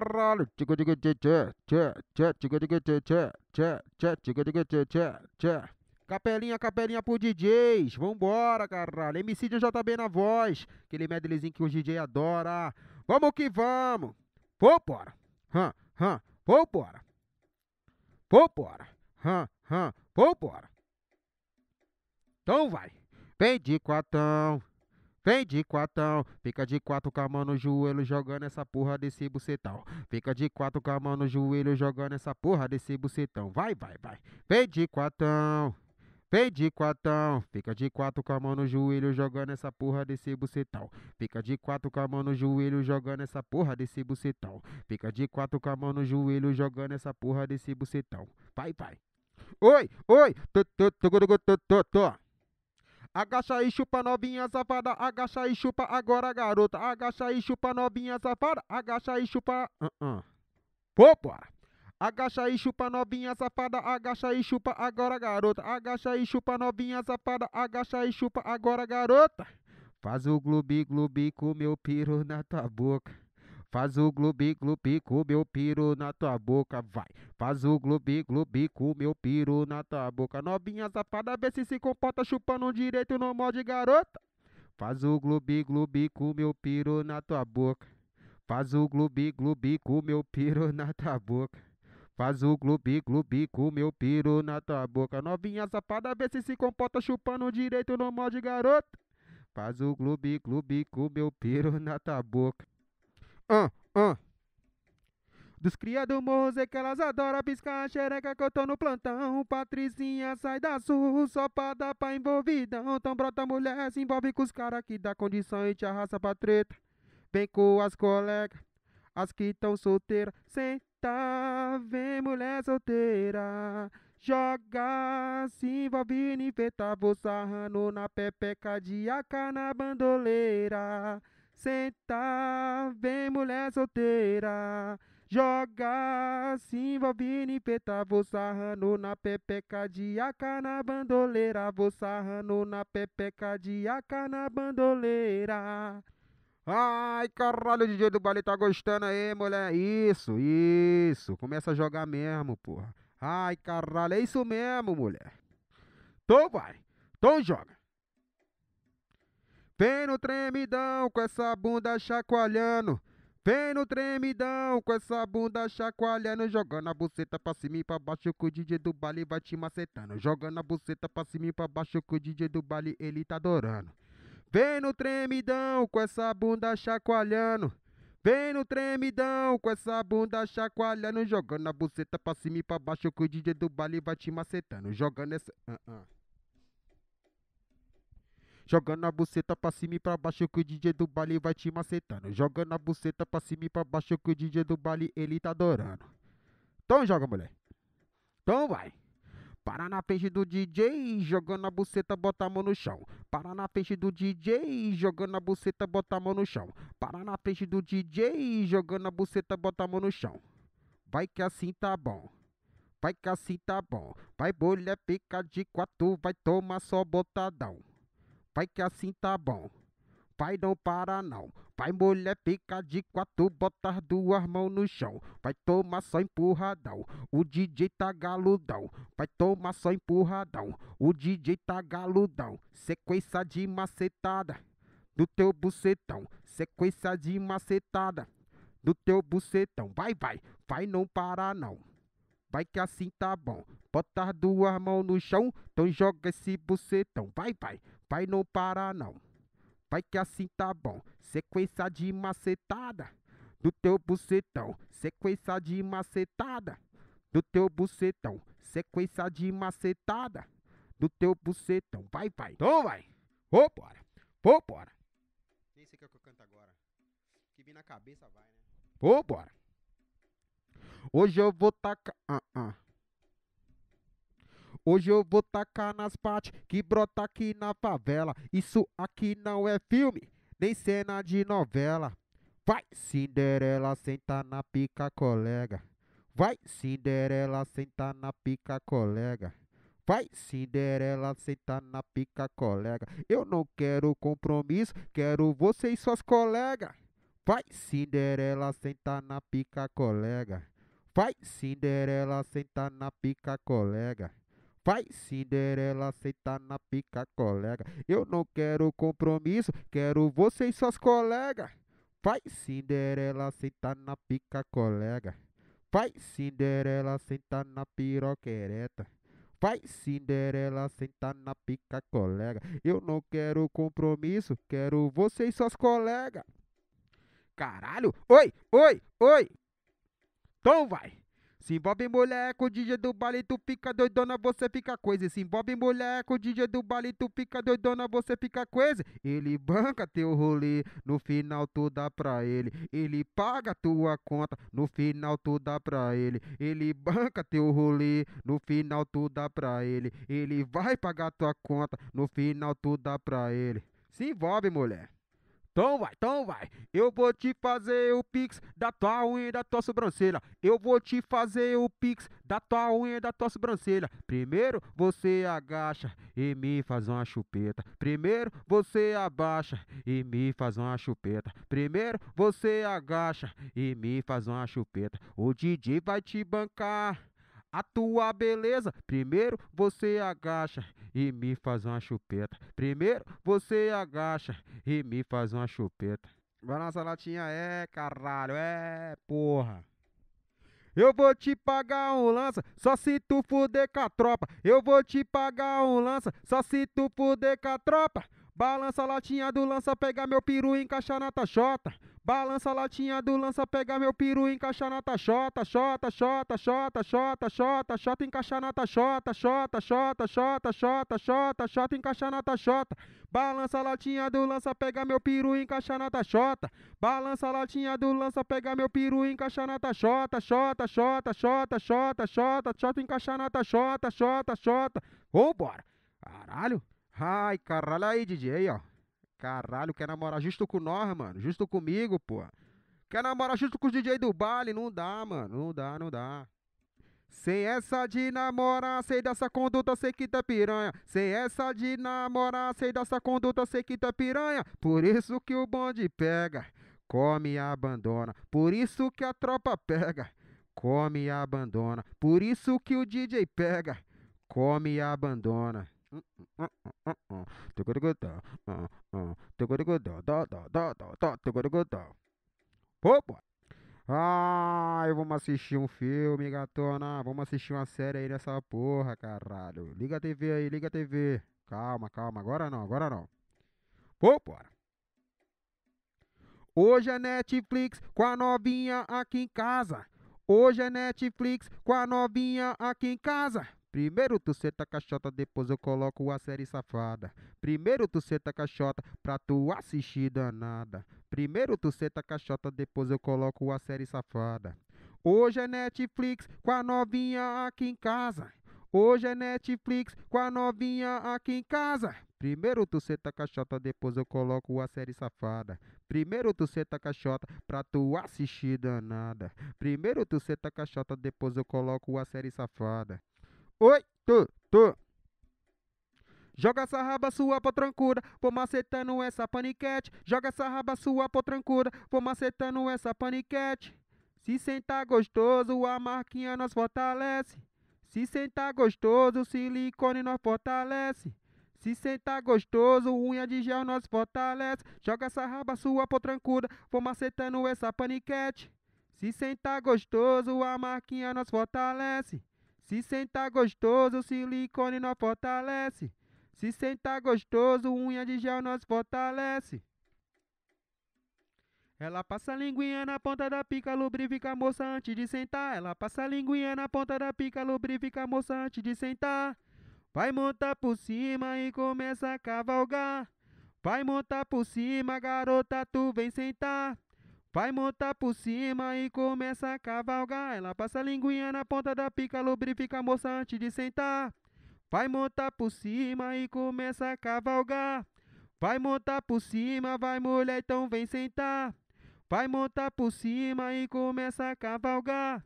caralho. Capelinha, capelinha pro DJs. Vambora, caralho. MC de JB na voz. Aquele medleyzinho que o DJ adora. Vamos que vamos. Vambora. Hã, hã. Vambora. Vambora. Hã, hã. Vambora. Então vai. Vem de quatão. Vem de quatão, fica de quatro com a mão no joelho jogando essa porra desse bucetão. Fica de quatro com a mão no joelho jogando essa porra desse bucetão. Vai, vai, vai. Vem de quatão. Vem de quatão, fica de quatro com a mão no joelho jogando essa porra desse bucetão. Fica de quatro com a mão no joelho jogando essa porra desse bucetão. Fica de quatro com a mão no joelho jogando essa porra desse bucetão. Vai, vai. Oi, oi, tô, tô, tô, tô, tô, tô, tô. Agacha e chupa novinha safada, agacha e chupa agora garota, agacha e chupa novinha safada, agacha e chupa. Uh -uh. Opa! Agacha e chupa novinha safada, agacha e chupa agora garota, agacha e chupa novinha safada, agacha e chupa agora garota. Faz o glubi glubi com meu piro na tua boca. Faz o globi globi com meu piro na tua boca, vai. Faz o globi globi com meu piro na tua boca. Novinha safada, vê se se comporta chupando direito no molde garota. Faz o globi globi com meu piro na tua boca. Faz o globi globi com meu piro na tua boca. Faz o globi globi com meu piro na tua boca. Novinha safada, vê se se comporta chupando direito no molde garota. Faz o globi globi com meu piro na tua boca ah, ah. Dos cria do morro, que elas adoram piscar a xereca que eu tô no plantão. Patricinha sai da sul, só pra dar pra envolvidão. Então brota mulher, se envolve com os caras que dá condição e te arrasta pra treta. Vem com as colegas, as que tão solteiras. Senta, vem mulher solteira. Joga, se envolve, niveta, tá, vou sarrando na pepeca de aca na bandoleira. Senta, vem mulher solteira. Joga, se envolve em peta, vou sarrando na pepeca de aca na bandoleira, vou sarrando na pepeca de aca na bandoleira. Ai, caralho, o DJ do baile tá gostando aí, mulher. Isso, isso. Começa a jogar mesmo, porra. Ai, caralho, é isso mesmo, mulher. Então vai, então joga. Vem no tremidão com essa bunda chacoalhando. Vem no tremidão com essa bunda chacoalhando, jogando a buceta pra cima e pra baixo com o DJ do baile vai te macetando. Jogando a buceta pra cima e pra baixo com o DJ do baile ele tá adorando. Vem no tremidão com essa bunda chacoalhando. Vem no tremidão com essa bunda chacoalhando, jogando a buceta pra cima e pra baixo com o DJ do baile vai te macetando. Jogando essa. Uh -uh. Jogando a buceta pra cima e pra baixo que o DJ do baile vai te macetando. Jogando a buceta pra cima e pra baixo que o DJ do baile ele tá adorando. Então joga, mulher. Então vai. Para na frente do DJ, jogando a buceta, bota a mão no chão. Para na frente do DJ, jogando a buceta, bota a mão no chão. Para na frente do DJ, jogando a buceta, bota a mão no chão. Vai que assim tá bom. Vai que assim tá bom. Vai bolha, pica de quatro, vai tomar só botadão. Pai que assim tá bom. Pai não para não. Pai mulher fica de quatro, bota as duas mãos no chão. vai tomar só empurradão. O DJ tá galudão. vai tomar só empurradão. O DJ tá galudão. Sequência de macetada do teu bucetão. Sequência de macetada do teu bucetão. Vai, vai, vai não para não. Vai que assim tá bom. Bota as duas mãos no chão, então joga esse bucetão. Vai, vai, Pai não para não, vai que assim tá bom. Sequência de macetada do teu bucetão. Sequência de macetada do teu bucetão. Sequência de macetada do teu bucetão. Vai, vai. Então vai. Vambora. Vambora. Nem sei o que, é que eu canto agora. Que vem na cabeça vai, né? Vambora. Hoje eu vou tacar. Uh -uh. Hoje eu vou tacar nas partes que brota aqui na favela. Isso aqui não é filme, nem cena de novela. Vai, Cinderela, senta na pica, colega. Vai, Cinderela, senta na pica, colega. Vai, Cinderela, senta na pica, colega. Eu não quero compromisso, quero você e suas colegas. Vai, Cinderela, senta na pica, colega. Vai, Cinderela, senta na pica, colega. Vai, Cinderela, sentar na pica, colega. Eu não quero compromisso, quero você e suas colegas. Vai, Cinderela, sentar na pica, colega. Vai, Cinderela, sentar na piroca Vai, Cinderela, sentar na pica, colega. Eu não quero compromisso, quero você e suas colegas. Caralho! Oi, oi, oi! Então vai! Se envolve moleco, o DJ do baile, tu fica doidona, você fica coisa. Se envolve moleco, o DJ do baile, tu fica doidona, você fica coisa. Ele banca teu rolê, no final tu dá pra ele. Ele paga tua conta, no final tu dá pra ele. Ele banca teu rolê, no final tu dá pra ele. Ele vai pagar tua conta, no final tu dá pra ele. Se envolve mulher. Então vai, então vai. Eu vou te fazer o pix da tua unha e da tua sobrancelha. Eu vou te fazer o pix da tua unha e da tua sobrancelha. Primeiro você agacha e me faz uma chupeta. Primeiro você abaixa e me faz uma chupeta. Primeiro você agacha e me faz uma chupeta. O DJ vai te bancar a tua beleza. Primeiro você agacha e me faz uma chupeta. Primeiro você agacha e me faz uma chupeta. Vai nossa latinha, é caralho, é porra. Eu vou te pagar um lança, só se tu fuder com a tropa. Eu vou te pagar um lança, só se tu fuder com a tropa. Balança a latinha do lança, pega meu peru e encaixa na taxota. Balança a latinha do lança, pega meu peru, encaixa na taxota, xota, xota, xota, xota, xota, xota, encaixa na taxota, xota, xota, xota, xota, xota, xota, encaixa na taxota. Balança a latinha do lança, pega meu peru, encaixa na taxota. Balança a latinha do lança, pega meu peru, encaixa na taxota, xota, xota, xota, xota, xota, xota, encaixa na taxota, xota, xota. Vambora. Caralho. Ai, caralho aí, DJ, ó. Caralho, quer namorar justo com nós, mano? Justo comigo, pô. Quer namorar justo com os DJ do baile? Não dá, mano. Não dá, não dá. Sem essa de namorar, sei dessa conduta, sei que tá piranha. Sem essa de namorar, sei dessa conduta, sei que tá piranha. Por isso que o bonde pega, come e abandona. Por isso que a tropa pega, come e abandona. Por isso que o DJ pega, come e abandona. Hum, hum, hum, assistir um filme, gatona. Vamos assistir uma série aí nessa porra, caralho. Liga a TV aí, liga a TV. Calma, calma. Agora não, agora não. Pô, bora. Hoje é Netflix com a novinha aqui em casa. Hoje é Netflix com a novinha aqui em casa. Primeiro tu senta caixota, depois eu coloco a série safada. Primeiro tu senta caixota pra tu assistir danada. Primeiro tu senta caixota, depois eu coloco a série safada. Hoje é Netflix com a novinha aqui em casa. Hoje é Netflix com a novinha aqui em casa. Primeiro tu senta caixota, depois eu coloco a série safada. Primeiro tu senta caixota pra tu assistir danada. Primeiro tu senta caixota, depois eu coloco a série safada. Oi, tu, tu. Joga essa raba sua pô trancura, vou macetando essa paniquete. Joga essa raba sua pô trancura, vou macetando essa paniquete. Se sentar gostoso, a marquinha nós fortalece. Se sentar gostoso, o silicone nós fortalece. Se sentar gostoso, unha de gel nós fortalece. Joga essa raba sua por trancuda, vou macetando essa paniquete. Se sentar gostoso, a marquinha nós fortalece. Se sentar gostoso, o silicone nós fortalece. Se sentar gostoso, unha de gel nós fortalece. Ela passa a linguinha na ponta da pica, lubrifica a moça antes de sentar. Ela passa a linguinha na ponta da pica, lubrifica a moça antes de sentar. Vai montar por cima e começa a cavalgar. Vai montar por cima, garota, tu vem sentar. Vai montar por cima e começa a cavalgar. Ela passa a linguinha na ponta da pica, lubrifica a moça antes de sentar. Vai montar por cima e começa a cavalgar. Vai montar por cima, vai mulher, então vem sentar. Vai montar por cima e começa a cavalgar.